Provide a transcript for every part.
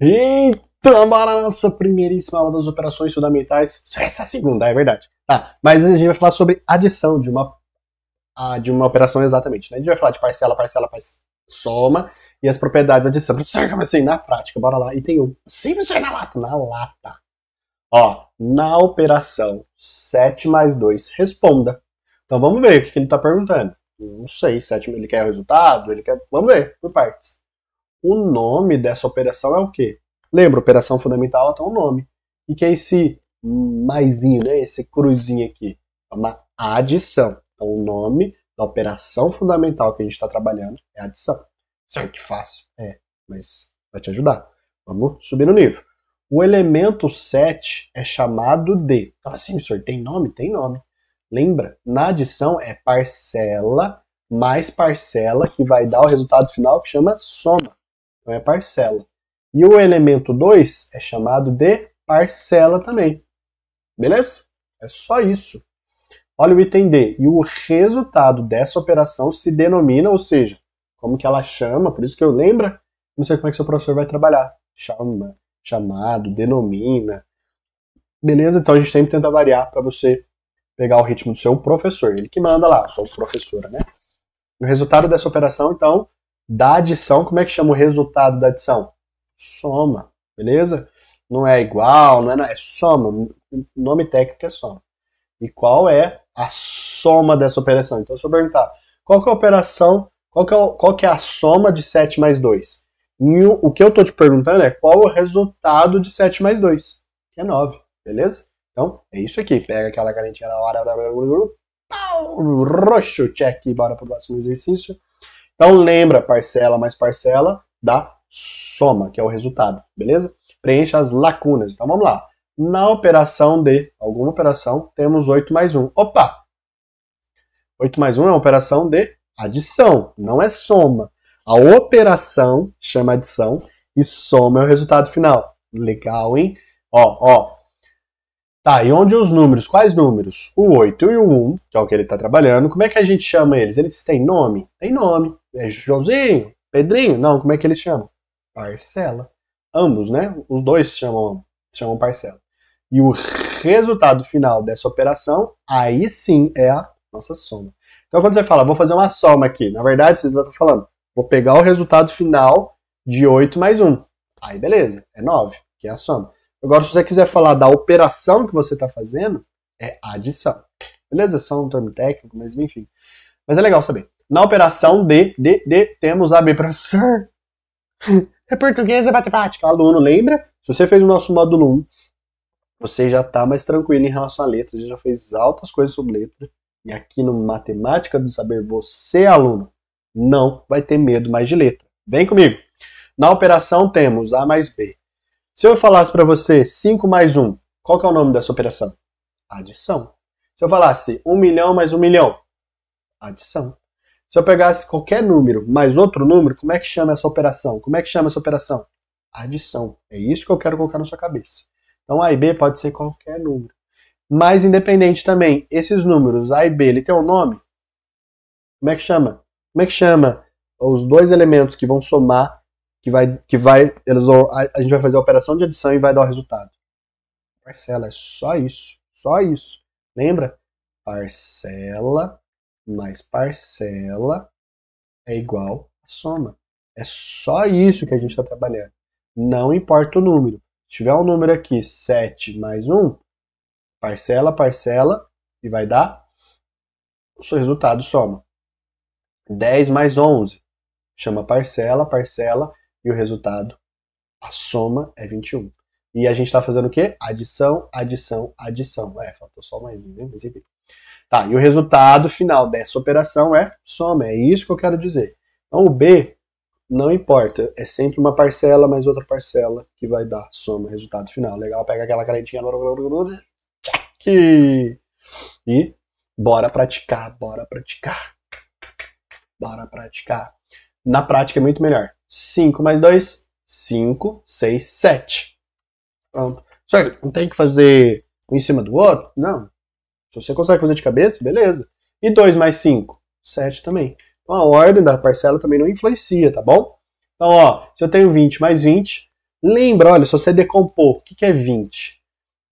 Então, bora na nossa primeiríssima aula das operações fundamentais. É essa é a segunda, é verdade. Tá, mas a gente vai falar sobre adição de uma, de uma operação exatamente. Né? A gente vai falar de parcela, parcela, parcela, soma e as propriedades adição. Serve assim na prática, bora lá. Item Sim, Sempre sai na lata. Na lata. Ó, na operação 7 mais 2, responda. Então vamos ver o que, que ele está perguntando. Não sei, 7, ele quer o resultado, ele quer. Vamos ver, por partes. O nome dessa operação é o quê? Lembra, operação fundamental ela tem um nome. E que é esse maisinho, né? Esse cruzinho aqui. É uma adição. Então, é o nome da operação fundamental que a gente está trabalhando é adição. Sabe que fácil. É, mas vai te ajudar. Vamos subir no nível. O elemento 7 é chamado de. Ah, sim, senhor, tem nome? Tem nome. Lembra? Na adição é parcela mais parcela que vai dar o resultado final que chama soma então é parcela. E o elemento 2 é chamado de parcela também. Beleza? É só isso. Olha o item D. E o resultado dessa operação se denomina, ou seja, como que ela chama, por isso que eu lembro, não sei como é que seu professor vai trabalhar. Chama, chamado, denomina. Beleza? Então a gente sempre tenta variar para você pegar o ritmo do seu professor. Ele que manda lá, sou professora, né? O resultado dessa operação, então, da adição, como é que chama o resultado da adição? Soma, beleza? Não é igual, não é, é soma, o nome técnico é soma. E qual é a soma dessa operação? Então, se eu perguntar, qual é a operação, qual que é, qual que é a soma de 7 mais 2? o, o que eu estou te perguntando é qual o resultado de 7 mais 2, que é 9, beleza? Então, é isso aqui. Pega aquela garantia da hora, blá, blá, blá, blá, blá, blá, blá, blá, roxo, check, bora pro próximo exercício. Então lembra, parcela mais parcela dá soma, que é o resultado, beleza? Preencha as lacunas. Então vamos lá. Na operação de alguma operação, temos 8 mais 1. Opa! 8 mais 1 é uma operação de adição, não é soma. A operação chama adição e soma é o resultado final. Legal, hein? Ó, ó. Tá, e onde os números? Quais números? O 8 e o 1, que é o que ele está trabalhando. Como é que a gente chama eles? Eles têm nome? Tem nome. É Joãozinho, Pedrinho, não, como é que eles chamam? Parcela. Ambos, né? Os dois chamam, chamam parcela. E o resultado final dessa operação, aí sim é a nossa soma. Então quando você fala, vou fazer uma soma aqui, na verdade você está falando, vou pegar o resultado final de 8 mais 1. Aí beleza, é 9, que é a soma. Agora se você quiser falar da operação que você está fazendo, é adição. Beleza? É só um termo técnico, mas enfim. Mas é legal saber na operação de, de, de, temos a B. Professor, é português, é matemática. Aluno, lembra? Se você fez o nosso módulo 1, você já está mais tranquilo em relação à letra, você já fez altas coisas sobre letra. E aqui no Matemática do Saber, você, aluno, não vai ter medo mais de letra. Vem comigo. Na operação temos A mais B. Se eu falasse para você 5 mais 1, qual é o nome dessa operação? Adição. Se eu falasse 1 milhão mais 1 milhão, adição. Se eu pegasse qualquer número mais outro número, como é que chama essa operação? Como é que chama essa operação? Adição. É isso que eu quero colocar na sua cabeça. Então A e B pode ser qualquer número. Mas independente também, esses números, A e B, ele tem um nome? Como é que chama? Como é que chama os dois elementos que vão somar, que vai, que vai, eles vão, a, a gente vai fazer a operação de adição e vai dar o resultado? Parcela, é só isso, só isso. Lembra? Parcela mais parcela é igual a soma. É só isso que a gente está trabalhando. Não importa o número. Se tiver um número aqui, 7 mais 1, parcela, parcela, e vai dar o seu resultado soma. 10 mais 11, chama parcela, parcela, e o resultado, a soma é 21. E a gente está fazendo o quê? Adição, adição, adição. É, faltou só mais um, né? mas enfim. Tá, e o resultado final dessa operação é soma, é isso que eu quero dizer. Então o B não importa, é sempre uma parcela mais outra parcela que vai dar soma, resultado final. Legal, pega aquela canetinha, tchac, e bora praticar, bora praticar, bora praticar. Na prática é muito melhor. 5 mais 2, 5, 6, 7. Pronto. Certo, não tem que fazer um em cima do outro, não. Se você consegue fazer de cabeça, beleza. E 2 mais 5? 7 também. Então a ordem da parcela também não influencia, tá bom? Então, ó, se eu tenho 20 mais 20, lembra, olha, se você decompor, o que, que é 20?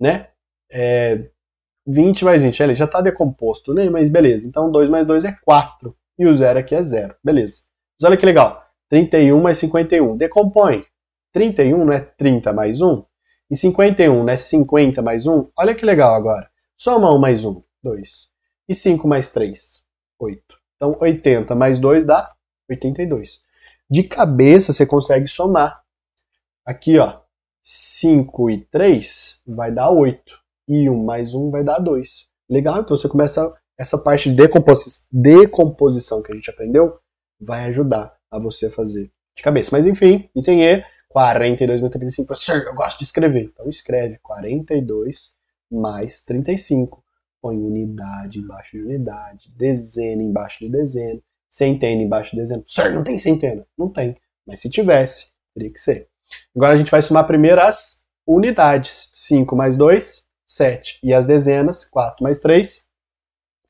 Né? É 20 mais 20, ele já está decomposto, né? Mas beleza, então 2 mais 2 é 4. E o zero aqui é zero, beleza. Mas olha que legal, 31 mais 51, decompõe. 31 não é 30 mais 1? E 51 não é 50 mais 1? Olha que legal agora. Soma 1 mais 1, 2. E 5 mais 3, 8. Então 80 mais 2 dá 82. De cabeça você consegue somar. Aqui, ó, 5 e 3 vai dar 8. E 1 mais 1 vai dar 2. Legal? Então você começa essa parte de decomposi decomposição que a gente aprendeu, vai ajudar a você a fazer de cabeça. Mas enfim, item E, 42.35. Eu gosto de escrever. Então escreve 42 mais 35. Põe unidade embaixo de unidade, dezena embaixo de dezena, centena embaixo de dezena. Sir, não tem centena? Não tem. Mas se tivesse, teria que ser. Agora a gente vai somar primeiro as unidades. 5 mais 2, 7. E as dezenas, 4 mais 3,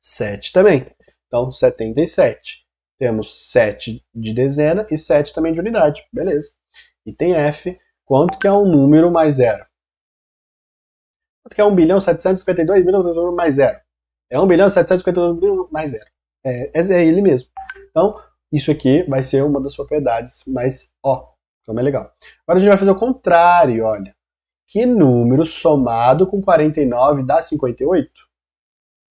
7 também. Então, 77. Temos 7 de dezena e 7 também de unidade. Beleza. Item F, quanto que é um número mais zero? Quanto que é 1 bilhão 752 milhões mais zero? É 1 bilhão 752 milhões mais zero. É, é ele mesmo. Então, isso aqui vai ser uma das propriedades mais ó, como é legal. Agora a gente vai fazer o contrário, olha. Que número somado com 49 dá 58?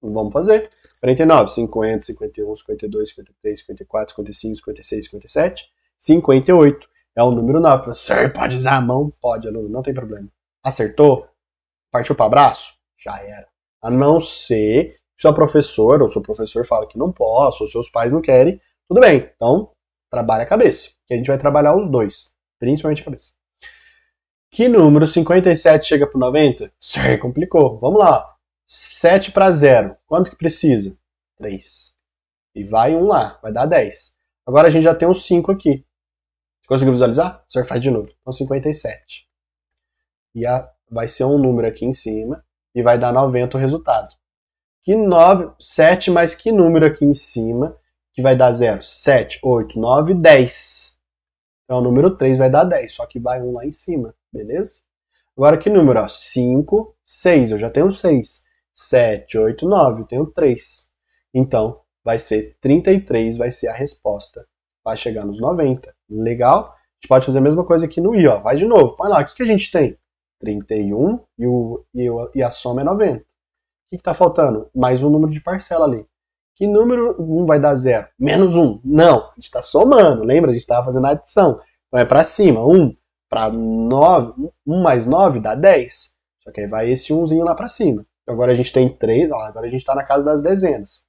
Vamos fazer. 49, 50, 51, 52, 53, 54, 55, 56, 57, 58. É o número 9. Professor, pode usar a mão? Pode, aluno, não tem problema. Acertou? partiu para abraço? Já era. A não ser que sua professora ou seu professor fala que não posso, ou seus pais não querem, tudo bem. Então, trabalha a cabeça, que a gente vai trabalhar os dois, principalmente a cabeça. Que número 57 chega para 90? Isso aí complicou. Vamos lá. 7 para 0. Quanto que precisa? 3. E vai um lá, vai dar 10. Agora a gente já tem uns 5 aqui. Conseguiu visualizar? O senhor faz de novo. Então 57. E a vai ser um número aqui em cima e vai dar 90 o resultado. Que 9, 7 mais que número aqui em cima, que vai dar 0, 7, 8, 9, 10. Então o número 3 vai dar 10, só que vai um lá em cima, beleza? Agora que número? 5, 6, eu já tenho 6. 7, 8, 9, eu tenho 3. Então vai ser 33, vai ser a resposta. Vai chegar nos 90. Legal? A gente pode fazer a mesma coisa aqui no i, ó. Vai de novo, põe lá, o que, que a gente tem? 31 e, o, e, o, e a soma é 90. O que está faltando? Mais um número de parcela ali. Que número 1 vai dar 0? Menos 1. Não, a gente está somando, lembra? A gente estava fazendo a adição. Então é para cima, 1 para 9, 1 mais 9 dá 10. Só que aí vai esse 1zinho lá para cima. agora a gente tem 3, agora a gente está na casa das dezenas.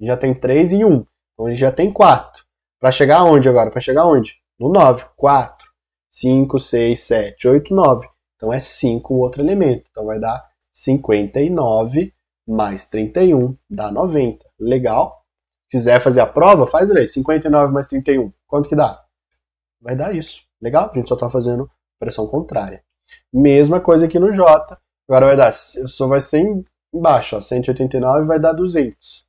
Já tem 3 e 1, então a gente já tem 4. Para chegar aonde agora? Para chegar aonde? No 9. 4, 5, 6, 7, 8, 9. Então é 5 o outro elemento. Então vai dar 59 mais 31 dá 90. Legal? Quiser fazer a prova, faz aí. 59 mais 31. Quanto que dá? Vai dar isso. Legal? A gente só está fazendo pressão contrária. Mesma coisa aqui no J. Agora vai dar, só vai ser embaixo, ó, 189 vai dar 200.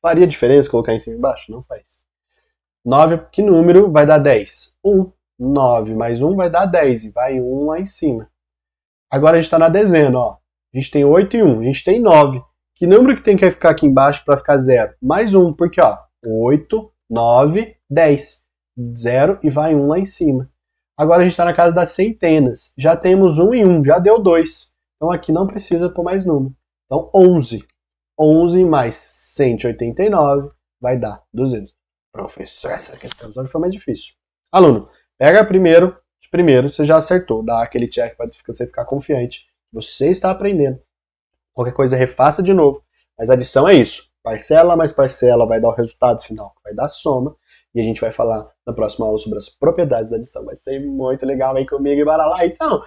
Faria diferença colocar em cima e embaixo? Não faz. 9, que número vai dar 10? 1. 9 mais 1 vai dar 10 e vai 1 lá em cima. Agora a gente está na dezena, ó. A gente tem 8 e 1, a gente tem 9. Que número que tem que ficar aqui embaixo para ficar 0? Mais 1, porque ó, 8, 9, 10. 0 e vai 1 lá em cima. Agora a gente está na casa das centenas. Já temos 1 e 1, já deu 2. Então aqui não precisa por mais número. Então 11. 11 mais 189 vai dar 200. Professor, essa questão foi mais difícil. Aluno, Pega primeiro, de primeiro, você já acertou. Dá aquele check para você ficar confiante. Você está aprendendo. Qualquer coisa, refaça de novo. Mas a adição é isso. Parcela mais parcela vai dar o resultado final, vai dar soma. E a gente vai falar na próxima aula sobre as propriedades da adição. Vai ser muito legal. Vem comigo e bora lá. Então...